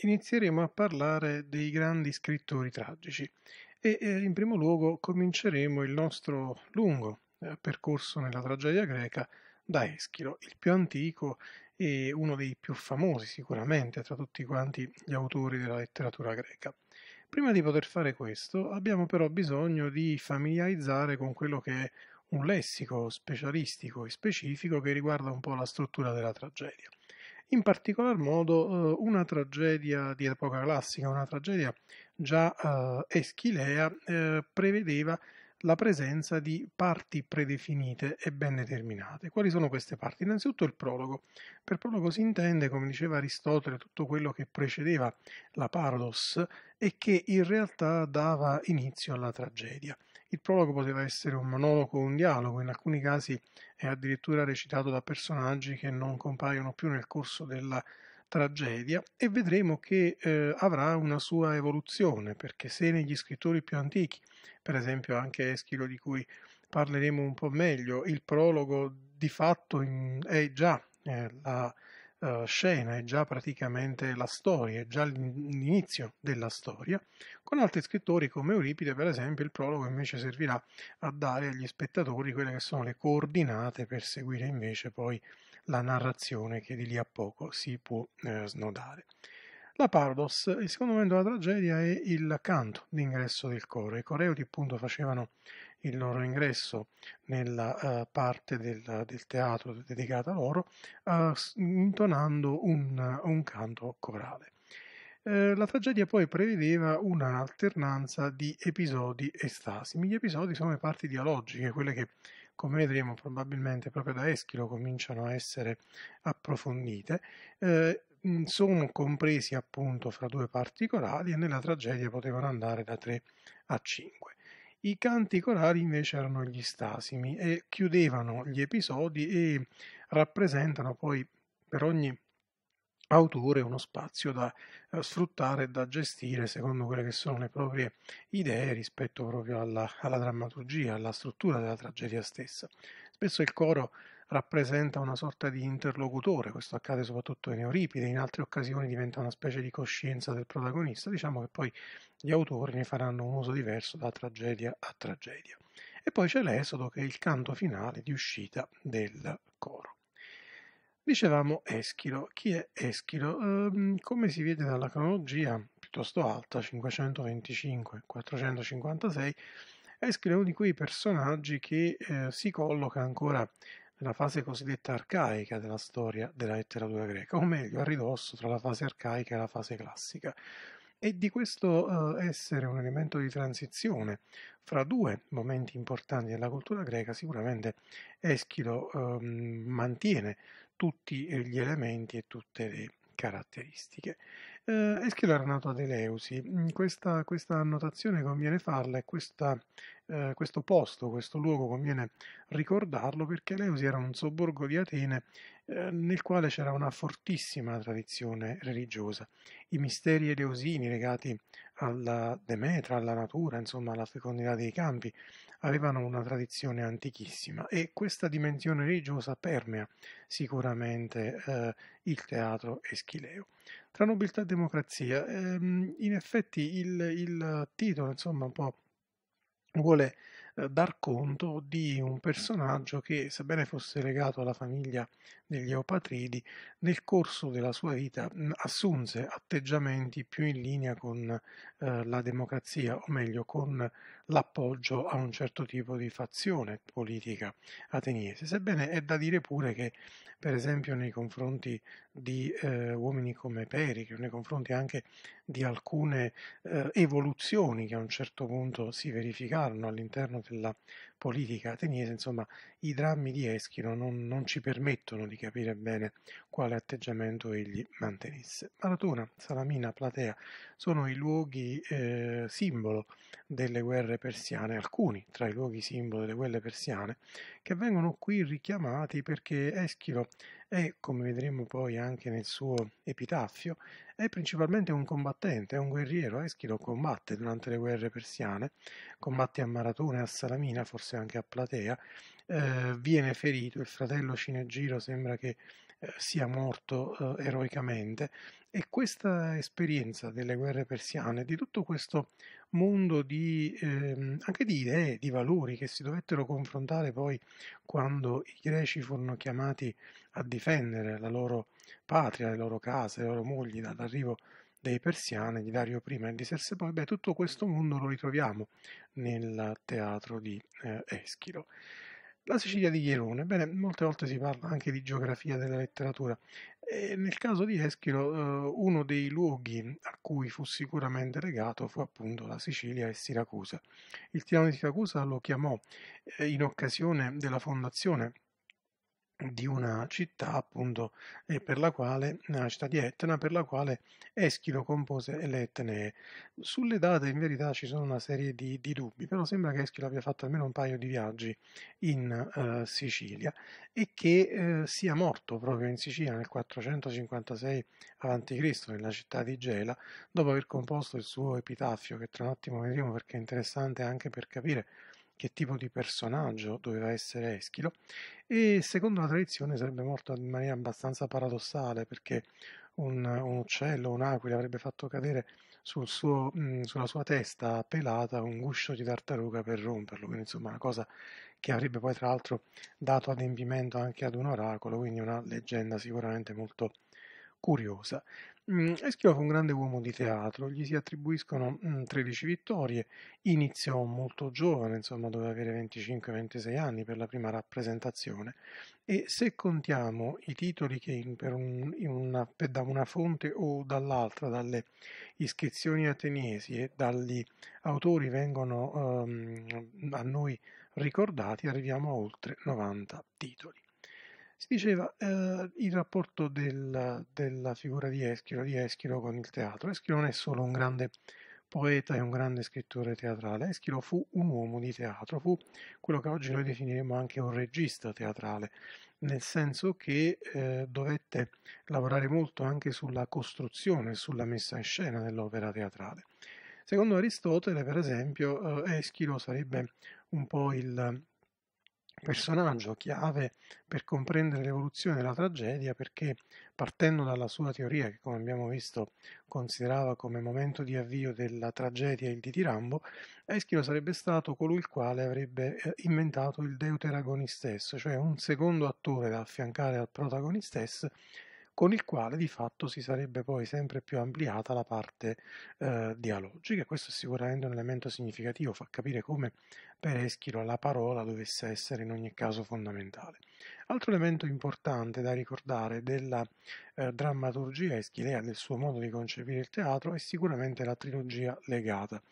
inizieremo a parlare dei grandi scrittori tragici e eh, in primo luogo cominceremo il nostro lungo eh, percorso nella tragedia greca da Eschilo, il più antico e uno dei più famosi sicuramente tra tutti quanti gli autori della letteratura greca. Prima di poter fare questo abbiamo però bisogno di familiarizzare con quello che è un lessico specialistico e specifico che riguarda un po' la struttura della tragedia in particolar modo eh, una tragedia di epoca classica, una tragedia già eh, eschilea, eh, prevedeva la presenza di parti predefinite e ben determinate. Quali sono queste parti? Innanzitutto il prologo. Per prologo si intende, come diceva Aristotele, tutto quello che precedeva la parados e che in realtà dava inizio alla tragedia. Il prologo poteva essere un monologo o un dialogo, in alcuni casi è addirittura recitato da personaggi che non compaiono più nel corso della tragedia e vedremo che eh, avrà una sua evoluzione, perché se negli scrittori più antichi, per esempio anche Eschilo di cui parleremo un po' meglio, il prologo di fatto in, è già eh, la eh, scena, è già praticamente la storia, è già l'inizio della storia. Con altri scrittori come Euripide, per esempio, il prologo invece servirà a dare agli spettatori quelle che sono le coordinate per seguire invece poi la narrazione che di lì a poco si può eh, snodare. La Pardos, il secondo momento della tragedia, è il canto d'ingresso del coro. I coreuti appunto facevano il loro ingresso nella uh, parte del, del, teatro dedicata loro, uh, intonando un, un, canto corale. Eh, la tragedia poi prevedeva un'alternanza di episodi e stasimi. Gli episodi sono le parti dialogiche, quelle che, come vedremo probabilmente proprio da Eschilo, cominciano a essere approfondite sono compresi appunto fra due parti corali e nella tragedia potevano andare da tre a 5. I canti corali invece erano gli stasimi e chiudevano gli episodi e rappresentano poi per ogni autore uno spazio da eh, sfruttare e da gestire secondo quelle che sono le proprie idee rispetto proprio alla, alla, drammaturgia, alla struttura della tragedia stessa. Spesso il coro rappresenta una sorta di interlocutore, questo accade soprattutto in Euripide, in altre occasioni diventa una specie di coscienza del protagonista, diciamo che poi gli autori ne faranno un uso diverso da tragedia a tragedia. E poi c'è l'esodo che è il canto finale di uscita del coro. Dicevamo Eschilo, chi è Eschilo? Eh, come si vede dalla cronologia piuttosto alta, 525-456, Eschilo è uno di quei personaggi che eh, si colloca ancora nella fase cosiddetta arcaica della storia della letteratura greca, o meglio a ridosso tra la fase arcaica e la fase classica. E di questo eh, essere un elemento di transizione fra due momenti importanti della cultura greca, sicuramente Eschilo eh, mantiene tutti gli elementi e tutte le caratteristiche. Eh, e scrive Renato Adeleusi, mm, questa, questa annotazione conviene farla e questa, eh, questo posto, questo luogo conviene ricordarlo perché Eleusi era un sobborgo di Atene eh, nel quale c'era una fortissima tradizione religiosa. I misteri eleusini legati alla Demetra, alla natura, insomma alla fecondità dei campi, avevano una tradizione antichissima e questa dimensione religiosa permea sicuramente eh, il teatro eschileo. Tra nobiltà e democrazia, ehm, in effetti il, il titolo, insomma, un po' vuole eh, dar conto di un personaggio che, sebbene fosse legato alla famiglia degli Opatridi, nel corso della sua vita assunse atteggiamenti più in linea con eh, la democrazia, o meglio con l'appoggio a un certo tipo di fazione politica ateniese. Sebbene è da dire pure che, per esempio, nei confronti di eh, uomini come Pericle, nei confronti anche di alcune eh, evoluzioni che a un certo punto si verificarono all'interno della politica ateniese, insomma i drammi di Eschilo non, non ci permettono di capire bene quale atteggiamento egli mantenesse. Maratona, Salamina, Platea sono i luoghi eh, simbolo delle guerre persiane, alcuni tra i luoghi simbolo delle guerre persiane, che vengono qui richiamati perché Eschilo e, come vedremo poi anche nel suo epitaffio, è principalmente un combattente, è un guerriero. Eschilo eh, combatte durante le guerre persiane, combatte a Maratone, a Salamina, forse anche a Platea, eh, viene ferito, il fratello Cinegiro sembra che eh, sia morto eh, eroicamente e questa esperienza delle guerre persiane, di tutto questo mondo di, eh, anche di idee, di valori che si dovettero confrontare poi quando i greci furono chiamati a difendere la loro patria, le loro case, le loro mogli dall'arrivo dei persiani, di Dario I e di Sersepoi, beh, tutto questo mondo lo ritroviamo nel teatro di eh, Eschilo. La Sicilia di Chierone, bene, molte volte si parla anche di geografia della letteratura. E nel caso di Eschilo, eh, uno dei luoghi a cui fu sicuramente legato fu appunto la Sicilia e Siracusa. Il tirano di Siracusa lo chiamò eh, in occasione della fondazione di una città appunto per la quale, la città di Etna, per la quale Eschilo compose le Sulle date in verità ci sono una serie di, di dubbi, però sembra che Eschilo abbia fatto almeno un paio di viaggi in uh, Sicilia e che uh, sia morto proprio in Sicilia nel 456 a.C. nella città di Gela, dopo aver composto il suo epitaffio, che tra un attimo vedremo perché è interessante anche per capire che tipo di personaggio doveva essere Eschilo e secondo la tradizione sarebbe morto in maniera abbastanza paradossale perché un, un uccello, un'aquila avrebbe fatto cadere sul suo, mh, mm, sulla sua testa pelata un guscio di tartaruga per romperlo, quindi insomma una cosa che avrebbe poi tra l'altro dato adempimento anche ad un oracolo, quindi una leggenda sicuramente molto curiosa. Mm, Eschilo fu un grande uomo di teatro, gli si attribuiscono 13 mm, vittorie, iniziò molto giovane, insomma doveva avere 25-26 anni per la prima rappresentazione e se contiamo i titoli che per un, in una, per, da una fonte o dall'altra, dalle iscrizioni ateniesi e dagli autori vengono um, a noi ricordati, arriviamo a oltre 90 titoli. Si diceva eh, il rapporto del, della figura di Eschilo, di Eschilo con il teatro. Eschilo non è solo un grande poeta e un grande scrittore teatrale. Eschilo fu un uomo di teatro, fu quello che oggi noi definiremo anche un regista teatrale, nel senso che eh, dovette lavorare molto anche sulla costruzione, sulla messa in scena dell'opera teatrale. Secondo Aristotele, per esempio, eh, Eschilo sarebbe un po' il personaggio chiave per comprendere l'evoluzione della tragedia perché partendo dalla sua teoria che come abbiamo visto considerava come momento di avvio della tragedia il ditirambo, Eschilo sarebbe stato colui il quale avrebbe eh, inventato il deuteragoni stesso, cioè un secondo attore da affiancare al protagonistess con il quale di fatto si sarebbe poi sempre più ampliata la parte eh, dialogica. Questo è sicuramente un elemento significativo, fa capire come per Eschilo la parola dovesse essere in ogni caso fondamentale. Altro elemento importante da ricordare della eh, drammaturgia eschilea, del suo modo di concepire il teatro, è sicuramente la trilogia legata.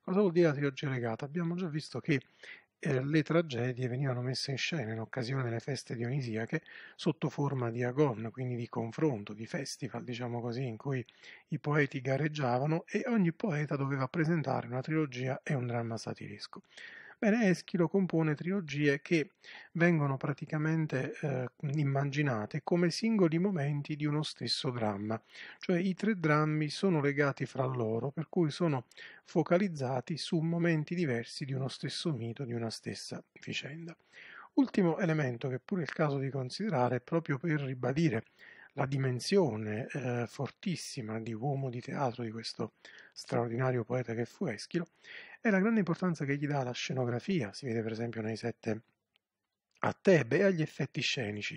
Cosa vuol dire la trilogia legata? Abbiamo già visto che eh, le tragedie venivano messe in scena in occasione delle feste dionisiache sotto forma di agon, quindi di confronto, di festival, diciamo così, in cui i poeti gareggiavano e ogni poeta doveva presentare una trilogia e un dramma satirisco. Bene, Eschilo compone trilogie che vengono praticamente eh, immaginate come singoli momenti di uno stesso dramma, cioè i tre drammi sono legati fra loro, per cui sono focalizzati su momenti diversi di uno stesso mito, di una stessa vicenda. Ultimo elemento che pure è il caso di considerare proprio per ribadire la dimensione eh, fortissima di uomo di teatro di questo straordinario poeta che fu Eschilo e la grande importanza che gli dà la scenografia, si vede per esempio nei sette a Tebe e agli effetti scenici.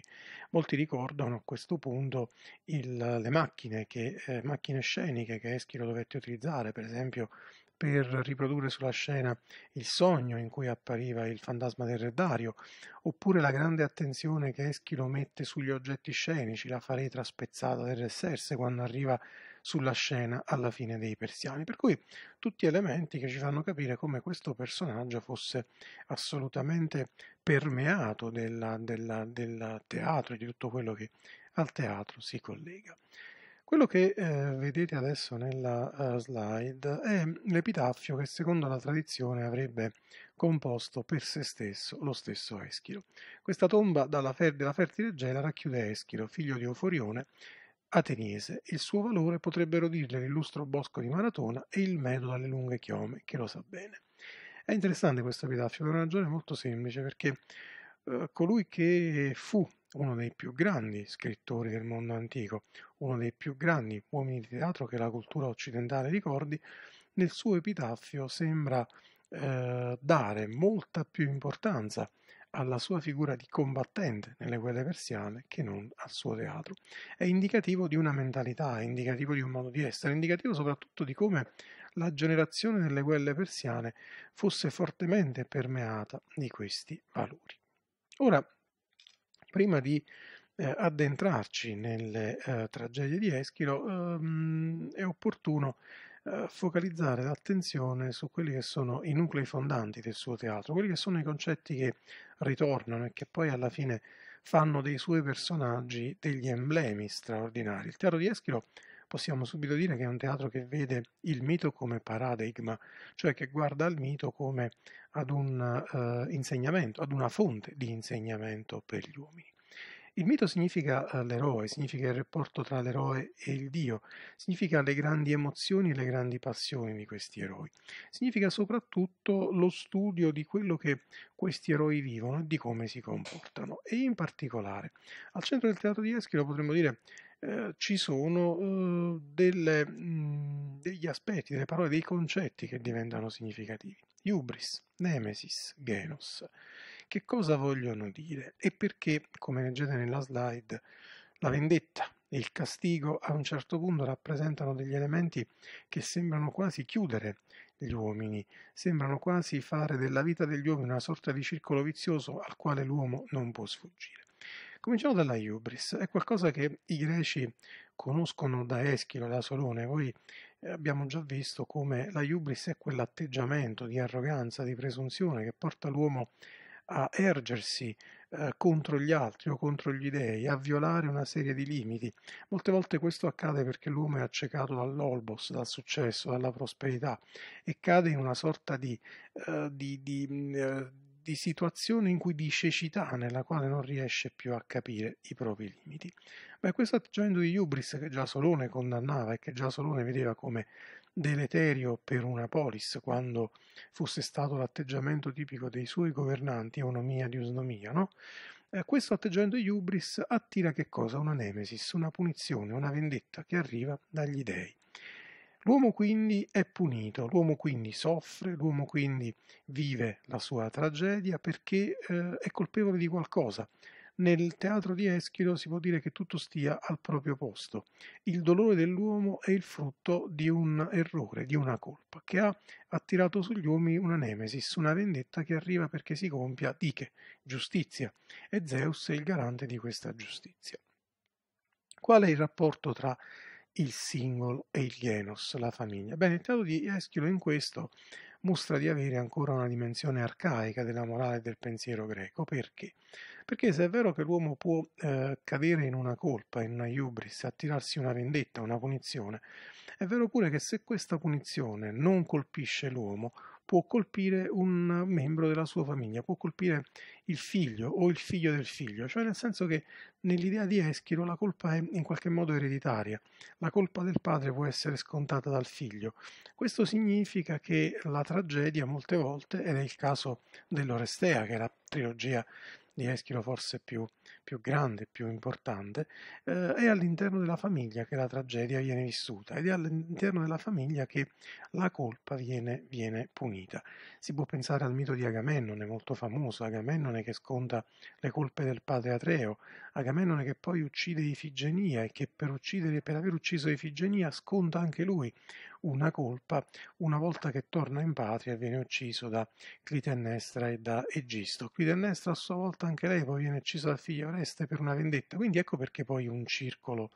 Molti ricordano a questo punto il, le macchine, che, eh, macchine sceniche che Eschilo dovette utilizzare, per esempio per riprodurre sulla scena il sogno in cui appariva il fantasma del re Dario, oppure la grande attenzione che Eschilo mette sugli oggetti scenici, la faretra spezzata del Resserse quando arriva sulla scena alla fine dei Persiani. Per cui tutti elementi che ci fanno capire come questo personaggio fosse assolutamente permeato della, della, del teatro e di tutto quello che al teatro si collega. Quello che eh, vedete adesso nella uh, slide è mm, l'epitaffio che secondo la tradizione avrebbe composto per se stesso lo stesso Eschilo. Questa tomba fer della fertile Gela racchiude Eschilo, figlio di Euforione, ateniese. Il suo valore potrebbero dirle l'illustro bosco di Maratona e il medo dalle lunghe chiome, che lo sa bene. È interessante questo epitaffio per una ragione molto semplice, perché eh, colui che fu uno dei più grandi scrittori del mondo antico, uno dei più grandi uomini di teatro che la cultura occidentale ricordi, nel suo epitaffio sembra eh, dare molta più importanza alla sua figura di combattente nelle guerre persiane che non al suo teatro. È indicativo di una mentalità, è indicativo di un modo di essere, è indicativo soprattutto di come la generazione delle guerre persiane fosse fortemente permeata di questi valori. Ora, Prima di eh, addentrarci nelle eh, tragedie di Eschilo ehm, è opportuno eh, focalizzare l'attenzione su quelli che sono i nuclei fondanti del suo teatro, quelli che sono i concetti che ritornano e che poi alla fine fanno dei suoi personaggi degli emblemi straordinari. Il teatro di Eschilo possiamo subito dire che è un teatro che vede il mito come paradigma, cioè che guarda al mito come ad un eh, insegnamento, ad una fonte di insegnamento per gli uomini. Il mito significa eh, l'eroe, significa il rapporto tra l'eroe e il Dio, significa le grandi emozioni e le grandi passioni di questi eroi, significa soprattutto lo studio di quello che questi eroi vivono e di come si comportano. E in particolare, al centro del teatro di Eschilo potremmo dire eh, ci sono eh, delle, mh, degli aspetti, delle parole, dei concetti che diventano significativi. Iubris, Nemesis, Genos. Che cosa vogliono dire? E perché, come leggete nella slide, la vendetta e il castigo a un certo punto rappresentano degli elementi che sembrano quasi chiudere gli uomini, sembrano quasi fare della vita degli uomini una sorta di circolo vizioso al quale l'uomo non può sfuggire. Cominciamo dalla Iubris, è qualcosa che i greci conoscono da Eschilo e da Solone, poi eh, abbiamo già visto come la Iubris è quell'atteggiamento di arroganza, di presunzione che porta l'uomo a ergersi eh, contro gli altri o contro gli dei, a violare una serie di limiti. Molte volte questo accade perché l'uomo è accecato dall'olbos, dal successo, dalla prosperità e cade in una sorta di, eh, di, di mm, eh, di situazione in cui di cecità nella quale non riesce più a capire i propri limiti. Beh, questo atteggiamento di Ubris che già Solone condannava e che già Solone vedeva come deleterio per una polis quando fosse stato l'atteggiamento tipico dei suoi governanti, onomia di usnomia, no? Eh, questo atteggiamento di Ubris attira che cosa? Una nemesis, una punizione, una vendetta che arriva dagli dei. L'uomo quindi è punito, l'uomo quindi soffre, l'uomo quindi vive la sua tragedia perché eh, è colpevole di qualcosa. Nel teatro di Eschilo si può dire che tutto stia al proprio posto. Il dolore dell'uomo è il frutto di un errore, di una colpa, che ha attirato sugli uomini una nemesis, una vendetta che arriva perché si compia di che? Giustizia. E Zeus è il garante di questa giustizia. Qual è il rapporto tra il singolo e il genus, la famiglia. Bene, il teatro di Eschilo in questo mostra di avere ancora una dimensione arcaica della morale e del pensiero greco. Perché? Perché se è vero che l'uomo può eh, cadere in una colpa, in una iubris, attirarsi una vendetta, una punizione, è vero pure che se questa punizione non colpisce l'uomo, può colpire un membro della sua famiglia, può colpire il figlio o il figlio del figlio, cioè nel senso che nell'idea di Eschiro la colpa è in qualche modo ereditaria, la colpa del padre può essere scontata dal figlio. Questo significa che la tragedia molte volte, ed è il caso dell'Orestea, che è la trilogia di Eschiro forse più più grande, più importante, eh, è all'interno della famiglia che la tragedia viene vissuta ed è all'interno della famiglia che la colpa viene, viene punita. Si può pensare al mito di Agamennone, molto famoso, Agamennone che sconta le colpe del padre Atreo, Agamennone che poi uccide Ifigenia e che per, uccidere, per aver ucciso Ifigenia sconta anche lui una colpa una volta che torna in patria viene ucciso da Clitennestra e da Egisto. Clitennestra a sua volta anche lei poi viene uccisa dal figlio via onesta per una vendetta. Quindi ecco perché poi un circolo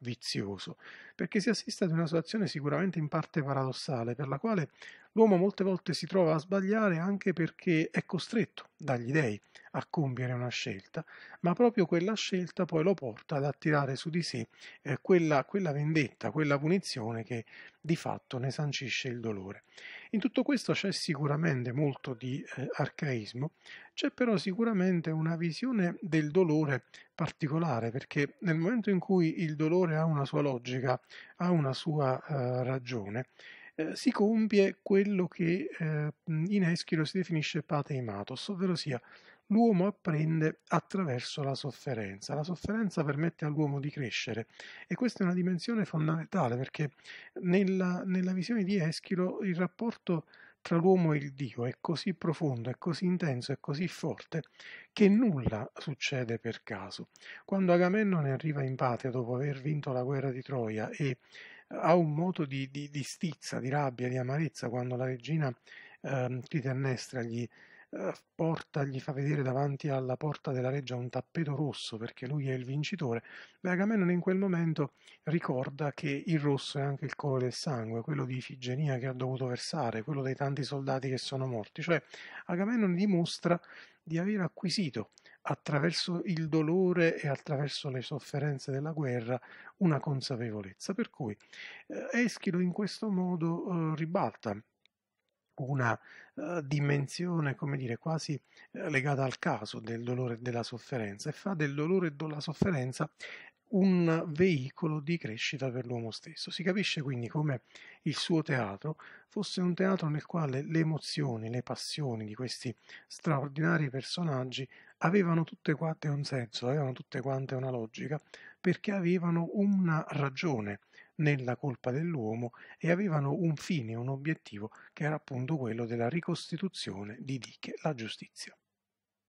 vizioso, perché si assiste ad una situazione sicuramente in parte paradossale, per la quale L'uomo molte volte si trova a sbagliare anche perché è costretto dagli dèi a compiere una scelta, ma proprio quella scelta poi lo porta ad attirare su di sé eh, quella, quella, vendetta, quella punizione che di fatto ne sancisce il dolore. In tutto questo c'è sicuramente molto di eh, arcaismo, c'è però sicuramente una visione del dolore particolare, perché nel momento in cui il dolore ha una sua logica, ha una sua eh, ragione, eh, si compie quello che eh, in Eschilo si definisce pateimatos, ovvero sia l'uomo apprende attraverso la sofferenza. La sofferenza permette all'uomo di crescere e questa è una dimensione fondamentale perché nella, nella visione di Eschilo il rapporto tra l'uomo e il Dio è così profondo, è così intenso, è così forte che nulla succede per caso. Quando Agamennone arriva in patria dopo aver vinto la guerra di Troia e ha un moto di, di, di, stizza, di rabbia, di amarezza quando la regina eh, Clitennestra gli eh, porta, gli fa vedere davanti alla porta della reggia un tappeto rosso perché lui è il vincitore. Beh, Agamennone in quel momento ricorda che il rosso è anche il colore del sangue, quello di Ifigenia che ha dovuto versare, quello dei tanti soldati che sono morti. Cioè Agamennon dimostra di aver acquisito attraverso il dolore e attraverso le sofferenze della guerra una consapevolezza. Per cui eh, Eschilo in questo modo eh, ribalta una eh, dimensione, come dire, quasi eh, legata al caso del dolore e della sofferenza e fa del dolore e della sofferenza un veicolo di crescita per l'uomo stesso. Si capisce quindi come il suo teatro fosse un teatro nel quale le emozioni, le passioni di questi straordinari personaggi avevano tutte quante un senso, avevano tutte quante una logica, perché avevano una ragione nella colpa dell'uomo e avevano un fine, un obiettivo che era appunto quello della ricostituzione di Dicche, la giustizia.